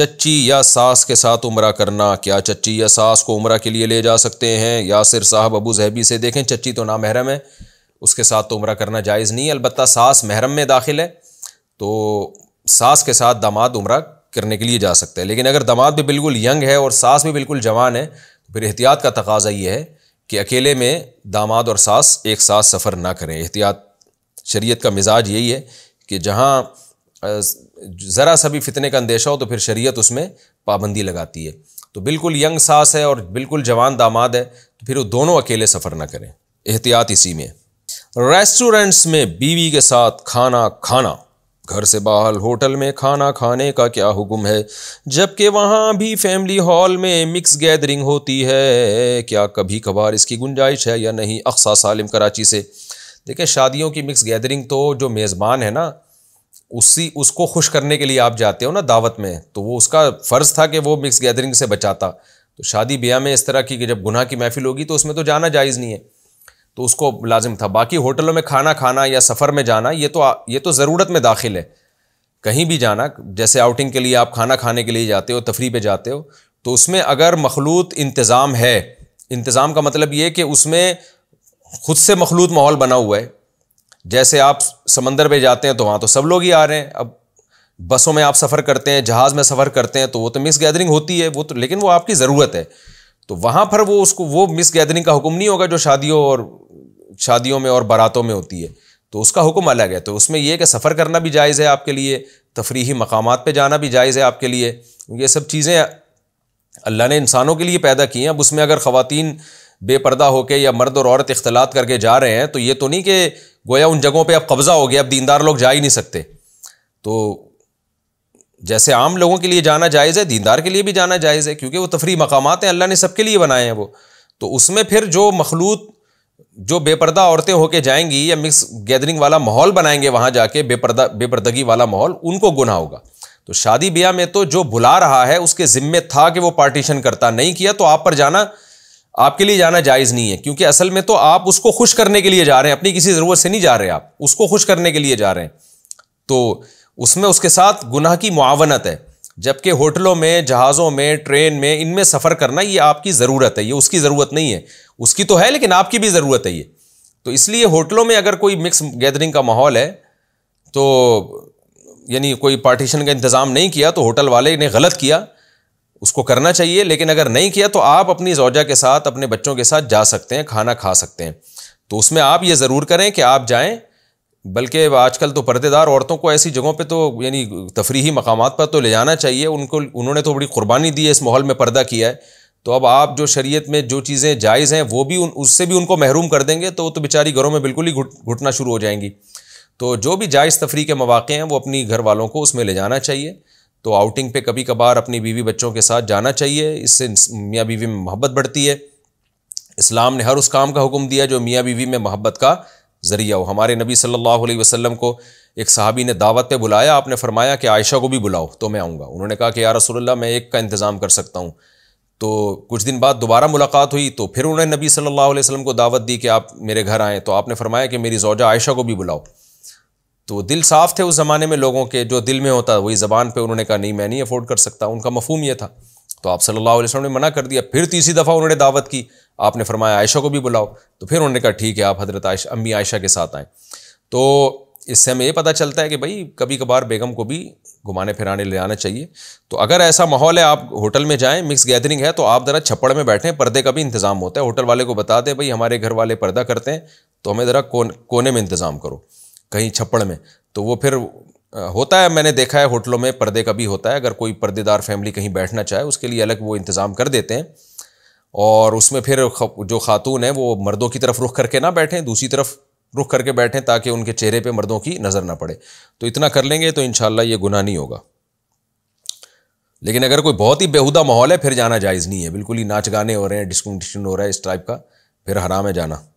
चच्ची या सास के साथ उम्र करना क्या चच्ची या सास को उम्र के लिए ले जा सकते हैं यासिर साहब अबू जहबी से देखें चच्ची तो ना महरम है उसके साथ तो उम्र करना जायज़ नहीं है अलबत् सास महरम में दाखिल है तो सास के साथ दामाद उम्र करने के लिए जा सकते हैं लेकिन अगर दामाद भी बिल्कुल यंग है और सास भी बिल्कुल जवान है तो फिर एहतियात का तकाजा ये है कि अकेले में दामाद और सास एक साथ सफ़र ना करें एहतियात शरीयत का मिजाज यही है कि जहाँ જરા સાબી ફિતને કા اندેશા હો તો ફિર શરિયત ઉસમે પાબંદી લગાતી હૈ તો બિલકુલ યંગ સાસ હે ઓર બિલકુલ જવાન દમાદ હે ફિર ઉ દોનો અકેલે સફર ન કરે ઇહતિયાત ઇસી મે હે રેસ્ટોરન્ટ્સ મે બીવી કે સાથ ખાના ખાના ઘર સે બહાર હોટેલ મે ખાના ખાને કા ક્યા હુકમ હે જબ કે વહા ભી ફેમિલી હોલ મે મિક્સ ગેધરિંગ હોતી હે ક્યા કભી કવાર ઇસકી ગુંજાઈશ હે يا નહીં અક્ષા સાлим کراچی સે દેખिए શાદિઓ કી મિક્સ ગેધરિંગ તો જો મેઝबान હે ના उसी उसको खुश करने के लिए आप जाते हो ना दावत में तो वो उसका फ़र्ज़ था कि वो मिक्स गैदरिंग से बचाता तो शादी ब्याह में इस तरह की कि जब गुनाह की महफिल होगी तो उसमें तो जाना जायज़ नहीं है तो उसको लाजिम था बाकी होटलों में खाना खाना या सफ़र में जाना ये तो ये तो ज़रूरत में दाखिल है कहीं भी जाना जैसे आउटिंग के लिए आप खाना खाने के लिए जाते हो तफरी पर जाते हो तो उसमें अगर मखलूत इंतज़ाम है इंतज़ाम का मतलब ये कि उसमें खुद से मखलूत माहौल बना हुआ है जैसे आप समंदर पे जाते हैं तो वहाँ तो सब लोग ही आ रहे हैं अब बसों में आप सफ़र करते हैं जहाज़ में सफ़र करते हैं तो वो तो मिस गैदरिंग होती है वो तो लेकिन वो आपकी ज़रूरत है तो वहाँ पर वो उसको वो मिस गैदरिंग का हुक्म नहीं होगा जो शादियों और शादियों में और बारातों में होती है तो उसका हुक्म अलग है तो उसमें यह कि सफ़र करना भी जायज़ है आपके लिए तफरीही मकाम पर जाना भी जायज़ है आपके लिए ये सब चीज़ें अल्लाह ने इंसानों के लिए पैदा की हैं अब उसमें अगर ख़वान बेपर्दा होकर या मर्द और औरत इख्तलात करके जा रहे हैं तो ये तो नहीं कि गोया उन जगहों पे अब कब्ज़ा हो गया अब दीनदार लोग जा ही नहीं सकते तो जैसे आम लोगों के लिए जाना जायज़ है दीनदार के लिए भी जाना जायज़ है क्योंकि वो तफरी मकाम हैं अल्लाह ने सबके लिए बनाए हैं वो तो उसमें फिर जो मखलूत जो बेपर्दा औरतें होके जाएंगी या मिक्स गैदरिंग वाला माहौल बनाएंगे वहाँ जाके बेपर्दा बेपर्दगी वाला माहौल उनको गुना होगा तो शादी ब्याह में तो जो बुला रहा है उसके ज़िम्मे था कि वो पार्टीशन करता नहीं किया तो आप पर जाना आपके लिए जाना जायज़ नहीं है क्योंकि असल में तो आप उसको खुश करने के लिए जा रहे हैं अपनी किसी ज़रूरत से नहीं जा रहे आप उसको खुश करने के लिए जा रहे हैं तो उसमें उसके साथ गुनाह की मुआवनत है जबकि होटलों में जहाज़ों में ट्रेन में इनमें सफ़र करना ये आपकी ज़रूरत है ये उसकी ज़रूरत नहीं है उसकी तो है लेकिन आपकी भी ज़रूरत है ये तो इसलिए होटलों में अगर कोई मिक्स गैदरिंग का माहौल है तो यानी कोई पार्टीशन का इंतज़ाम नहीं किया तो होटल वाले ने गलत किया उसको करना चाहिए लेकिन अगर नहीं किया तो आप अपनी जौजा के साथ अपने बच्चों के साथ जा सकते हैं खाना खा सकते हैं तो उसमें आप ये ज़रूर करें कि आप जाएं बल्कि आजकल तो पर्देदार औरतों को ऐसी जगहों पे तो यानी तफरीही मकाम पर तो ले जाना चाहिए उनको उन्होंने तो बड़ी कुर्बानी दी है इस माहौल में पर्दा किया है तो अब आप जो शरीयत में जो चीज़ें जायज़ हैं वो भी उन उससे भी उनको महरूम कर देंगे तो वो तो बेचारी घरों में बिल्कुल ही घुट घुटना शुरू हो जाएंगी तो जो भी जायज़ तफरी के मौाक़े हैं वो अपनी घर वालों को उसमें ले जाना चाहिए तो आउटिंग पे कभी कभार अपनी बीवी बच्चों के साथ जाना चाहिए इससे मियाँ बीवी में मोहब्बत बढ़ती है इस्लाम ने हर उस काम का हुक्म दिया जो मियाँ बीवी में मोहब्बत का ज़रिया हो हमारे नबी सल्लल्लाहु अलैहि वसल्लम को एक साहबी ने दावत पे बुलाया आपने फरमाया कि आयशा को भी बुलाओ तो मैं आऊँगा उन्होंने कहा कि या रसोल्ला मैं एक का इंतज़ाम कर सकता हूँ तो कुछ दिन बाद दोबारा मुलाकात हुई तो फिर उन्होंने नबी सल्लल्लाहु अलैहि वसल्लम को दावत दी कि आप मेरे घर आएँ तो आपने फरमाया कि मेरी जौजा आयशा को भी बुलाओ तो दिल साफ थे उस ज़माने में लोगों के जो दिल में होता वही ज़बान पे उन्होंने कहा नहीं मैं नहीं अफोर्ड कर सकता उनका मफहम यह था तो आप सल्लल्लाहु अलैहि वसल्लम ने मना कर दिया फिर तीसरी दफ़ा उन्होंने दावत की आपने फरमाया आयशा को भी बुलाओ तो फिर उन्होंने कहा ठीक है आप हजरत आयशा अम्मी आयशा के साथ आएँ तो इससे हमें ये पता चलता है कि भाई कभी कभार बेगम को भी घुमाने फिराने ले आना चाहिए तो अगर ऐसा माहौल है आप होटल में जाएं मिक्स गैदरिंग है तो आप ज़रा छप्पड़ में बैठें पर्दे का भी इंतज़ाम होता है होटल वाले को बता दें भाई हमारे घर वाले पर्दा करते हैं तो हमें ज़रा कोने में इंतज़ाम करो कहीं छप्पड़ में तो वो फिर होता है मैंने देखा है होटलों में पर्दे का भी होता है अगर कोई पर्देदार फैमिली कहीं बैठना चाहे उसके लिए अलग वो इंतज़ाम कर देते हैं और उसमें फिर जो खातून है वो मर्दों की तरफ रुख करके ना बैठें दूसरी तरफ रुख करके बैठें ताकि उनके चेहरे पे मर्दों की नज़र ना पड़े तो इतना कर लेंगे तो इन ये गुना नहीं होगा लेकिन अगर कोई बहुत ही बेहुदा माहौल है फिर जाना जायज़ नहीं है बिल्कुल ही नाच गाने हो रहे हैं डिस्कशन हो रहा है इस टाइप का फिर हराम है जाना